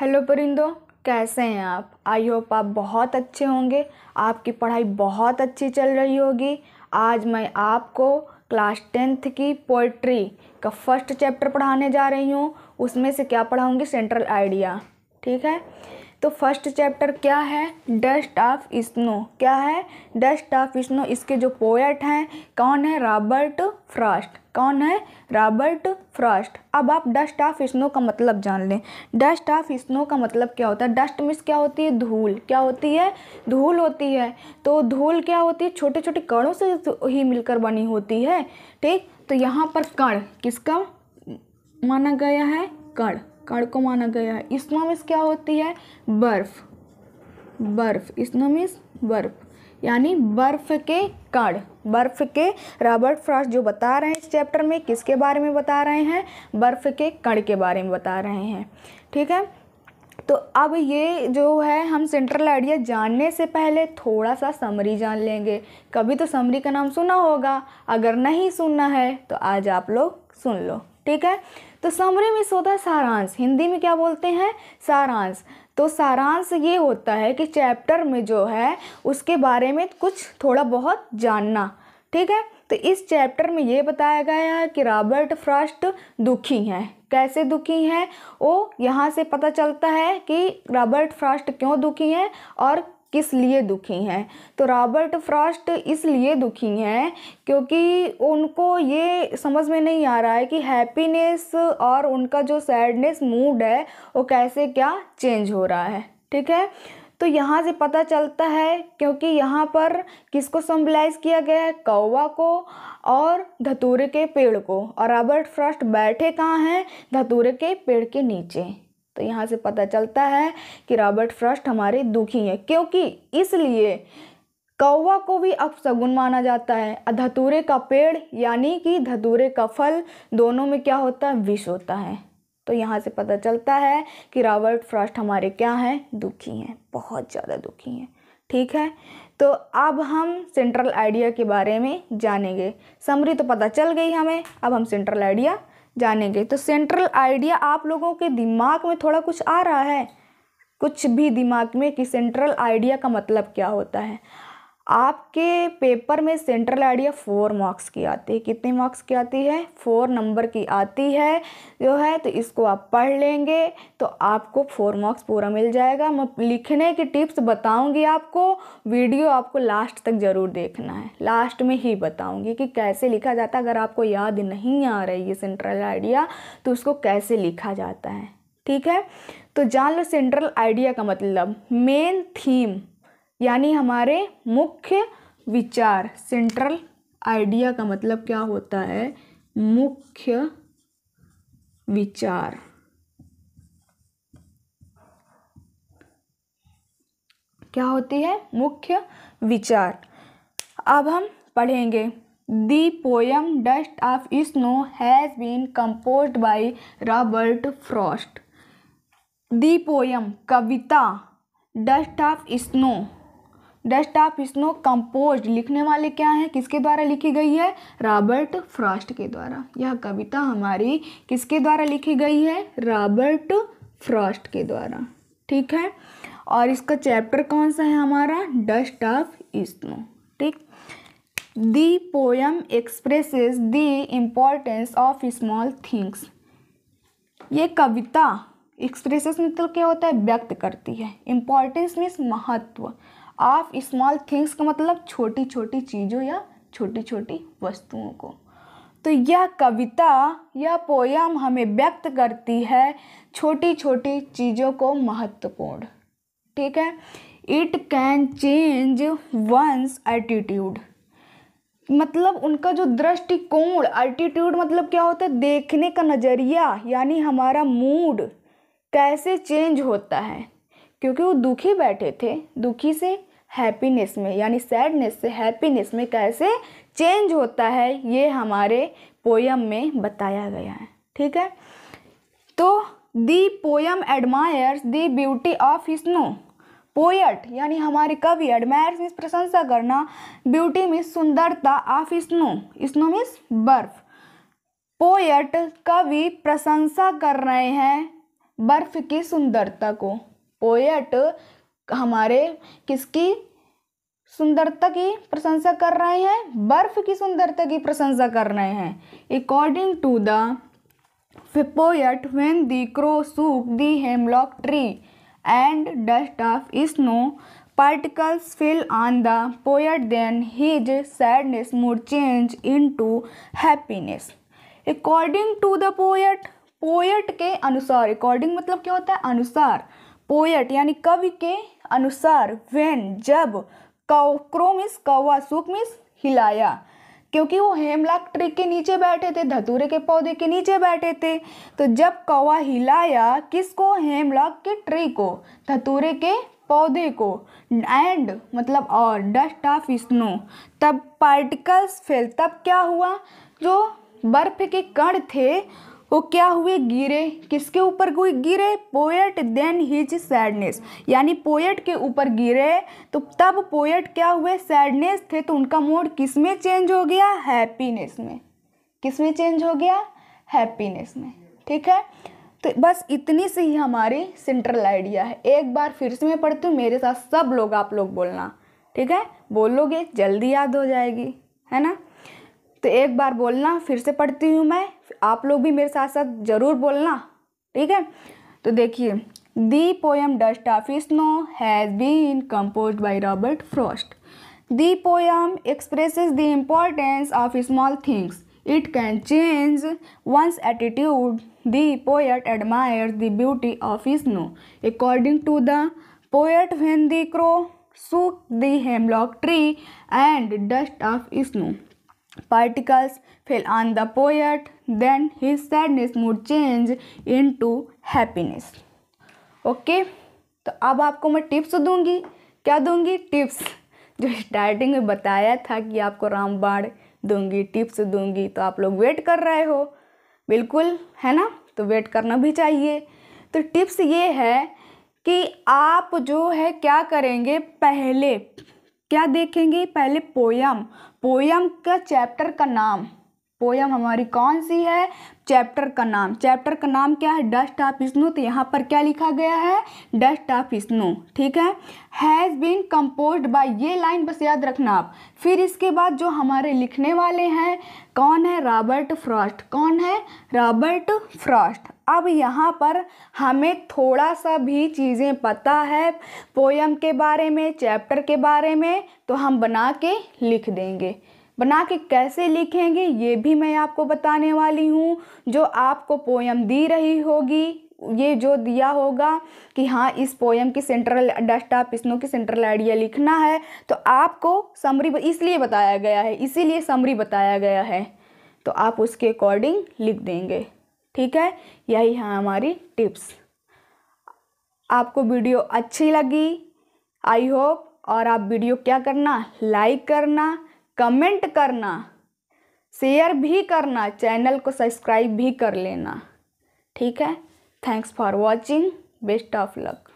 Hello परिंदो कैसे हैं आप आई होप आप बहुत अच्छे होंगे आपकी पढ़ाई बहुत अच्छी चल रही होगी आज मैं आपको क्लास टेंथ की पोइट्री का फर्स्ट चैप्टर पढ़ाने जा रही हूँ उसमें से क्या पढ़ाऊँगी सेंट्रल आइडिया ठीक है तो फर्स्ट चैप्टर क्या है डस्ट ऑफ स्नो क्या है डस्ट ऑफ स्नो इसके जो पोएट हैं कौन है रॉबर्ट फ्रॉस्ट कौन है रॉबर्ट फ्रॉस्ट अब आप डस्ट ऑफ स्नो का मतलब जान लें डस्ट ऑफ स्नो का मतलब क्या होता है डस्ट मिस क्या होती है धूल क्या होती है धूल होती है तो धूल क्या होती है छोटे छोटे कणों से ही मिलकर बनी होती है ठीक तो यहाँ पर कण किसका माना गया है कण कण को माना गया है इस्नोमिस क्या होती है बर्फ बर्फ इस्नोमिस बर्फ यानी बर्फ के कण बर्फ के रॉबर्ट फ्रॉस्ट जो बता रहे हैं इस चैप्टर में किसके बारे में बता रहे हैं बर्फ के कण के बारे में बता रहे हैं ठीक है तो अब ये जो है हम सेंट्रल आइडिया जानने से पहले थोड़ा सा समरी जान लेंगे कभी तो समरी का नाम सुना होगा अगर नहीं सुनना है तो आज आप लोग सुन लो ठीक है तो समरी में होता है सारांश हिंदी में क्या बोलते हैं सारांश तो सारांश ये होता है कि चैप्टर में जो है उसके बारे में कुछ थोड़ा बहुत जानना ठीक है तो इस चैप्टर में ये बताया गया है कि रॉबर्ट फ्रॉस्ट दुखी हैं कैसे दुखी हैं वो यहाँ से पता चलता है कि रॉबर्ट फ्रॉस्ट क्यों दुखी हैं और किस लिए दुखी हैं तो रॉबर्ट फ्रॉस्ट इसलिए दुखी हैं क्योंकि उनको ये समझ में नहीं आ रहा है कि हैप्पीनेस और उनका जो सैडनेस मूड है वो कैसे क्या चेंज हो रहा है ठीक है तो यहाँ से पता चलता है क्योंकि यहाँ पर किसको सम्बलाइज किया गया है कौवा को और धतूरे के पेड़ को और रॉबर्ट फ्रॉस्ट बैठे कहाँ हैं धतूरे के पेड़ के नीचे तो यहाँ से पता चलता है कि रॉबर्ट फ्रस्ट हमारे दुखी हैं क्योंकि इसलिए कौवा को भी अपसगुन माना जाता है धतूरे का पेड़ यानी कि धतूरे का फल दोनों में क्या होता है विष होता है तो यहाँ से पता चलता है कि रॉबर्ट फ्रॉस्ट हमारे क्या हैं दुखी हैं बहुत ज़्यादा दुखी हैं ठीक है तो अब हम सेंट्रल आइडिया के बारे में जानेंगे समरी तो पता चल गई हमें अब हम सेंट्रल आइडिया जानेंगे तो सेंट्रल आइडिया आप लोगों के दिमाग में थोड़ा कुछ आ रहा है कुछ भी दिमाग में कि सेंट्रल आइडिया का मतलब क्या होता है आपके पेपर में सेंट्रल आइडिया फोर मार्क्स की आती है कितने मार्क्स की आती है फोर नंबर की आती है जो है तो इसको आप पढ़ लेंगे तो आपको फोर मार्क्स पूरा मिल जाएगा मैं लिखने की टिप्स बताऊंगी आपको वीडियो आपको लास्ट तक ज़रूर देखना है लास्ट में ही बताऊंगी कि कैसे लिखा जाता है अगर आपको याद नहीं आ रही है सेंट्रल आइडिया तो उसको कैसे लिखा जाता है ठीक है तो जान लो सेंट्रल आइडिया का मतलब मेन थीम यानी हमारे मुख्य विचार सेंट्रल आइडिया का मतलब क्या होता है मुख्य विचार क्या होती है मुख्य विचार अब हम पढ़ेंगे the poem dust of snow has been compose by Robert Frost the poem कविता dust of snow dust of snow compose लिखने वाले क्या हैं किसके द्वारा लिखी गई है रॉबर्ट फ्रॉस्ट के द्वारा यह कविता हमारी किसके द्वारा लिखी गई है रॉबर्ट फ्रॉस्ट के द्वारा ठीक है और इसका चैप्टर कौन सा है हमारा डस्ट ऑफ स्नो ठीक the poem expresses the importance of small things ये कविता एक्सप्रेसेस मतलब क्या होता है व्यक्त करती है इम्पोर्टेंस मीन्स महत्व ऑफ स्मॉल थिंग्स का मतलब छोटी छोटी चीज़ों या छोटी छोटी वस्तुओं को तो यह कविता यह पोयम हमें व्यक्त करती है छोटी छोटी चीज़ों को महत्वपूर्ण ठीक है it can change one's attitude मतलब उनका जो दृष्टिकोण एटीट्यूड मतलब क्या होता है देखने का नज़रिया यानी हमारा मूड कैसे चेंज होता है क्योंकि वो दुखी बैठे थे दुखी से हैप्पीनेस में यानी सैडनेस से हैप्पीनेस में कैसे चेंज होता है ये हमारे पोयम में बताया गया है ठीक है तो the poem admires the beauty of snow poet यानी हमारे कवि एडमायर्स मीन्स प्रशंसा करना ब्यूटी मीन्स सुंदरता ऑफ स्नो स्नो मीन्स बर्फ पोएट कवि प्रशंसा कर रहे हैं बर्फ की सुंदरता को पोएट हमारे किसकी सुंदरता की प्रशंसा कर रहे हैं बर्फ की सुंदरता की प्रशंसा कर रहे हैं according to the poet when the crow shook the hemlock tree and dust of snow particles fell on the poet then his sadness mood change into happiness according to the poet poet के अनुसार according मतलब क्या होता है अनुसार poet यानी कवि के अनुसार वेन जब क्रोमिस कौवा सुकमिस हिलाया क्योंकि वो हेमलाक ट्री के नीचे बैठे थे धतूरे के पौधे के नीचे बैठे थे तो जब कौवा हिलाया किसको हेमलाक के ट्री को धतूरे के पौधे को एंड मतलब और डस्ट ऑफ स्नो तब पार्टिकल्स फेल तब क्या हुआ जो बर्फ के कण थे वो तो क्या हुए गिरे किसके ऊपर कोई गिरे पोएट देन हिज सैडनेस यानी पोएट के ऊपर गिरे तो तब पोएट क्या हुए सैडनेस थे तो उनका मूड किस में चेंज हो गया हैप्पीनेस में किस में चेंज हो गया हैप्पीनेस में ठीक है तो बस इतनी सी ही हमारी सेंट्रल आइडिया है एक बार फिर से मैं पढ़ती हूँ मेरे साथ सब लोग आप लोग बोलना ठीक है बोलोगे जल्दी याद हो जाएगी है ना तो एक बार बोलना फिर से पढ़ती हूँ मैं आप लोग भी मेरे साथ साथ जरूर बोलना ठीक है तो देखिए the poem dust of snow has been compose by Robert Frost the poem expresses the importance of small things it can change one's attitude the poet admire the beauty of snow according to the poet when the crow shook the hemlock tree and dust of snow particles fell on the poet then his sadness mood in into happiness okay okay? तो अब आपको मैं tips दूंगी क्या दूंगी tips जो starting में बताया था कि आपको रामबाण दूंगी टिप्स दूंगी तो आप लोग वेट कर रहे हो बिल्कुल है ना तो वेट करना भी चाहिए तो टिप्स ये है कि आप जो है क्या करेंगे पहले क्या देखेंगे पहले पोयम पोयम का चैप्टर का नाम पोयम हमारी कौन सी है चैप्टर का नाम चैप्टर का नाम क्या है डस्ट ऑफ स्नो तो यहाँ पर क्या लिखा गया है डस्ट ऑफ स्नो ठीक है हैज़ बीन कम्पोज बाय ये लाइन बस याद रखना आप फिर इसके बाद जो हमारे लिखने वाले हैं कौन है रॉबर्ट फ्रॉस्ट कौन है रॉबर्ट फ्रॉस्ट अब यहाँ पर हमें थोड़ा सा भी चीज़ें पता है पोयम के बारे में चैप्टर के बारे में तो हम बना के लिख देंगे बना के कैसे लिखेंगे ये भी मैं आपको बताने वाली हूँ जो आपको पोयम दी रही होगी ये जो दिया होगा कि हाँ इस पोयम की सेंट्रल डस्टा पिस्नो की सेंट्रल आइडिया लिखना है तो आपको समरी इसलिए बताया गया है इसीलिए समरी बताया गया है तो आप उसके अकॉर्डिंग लिख देंगे ठीक है यही है हमारी टिप्स आपको वीडियो अच्छी लगी आई होप और आप वीडियो क्या करना लाइक करना कमेंट करना शेयर भी करना चैनल को सब्सक्राइब भी कर लेना ठीक है thanks for watching best of luck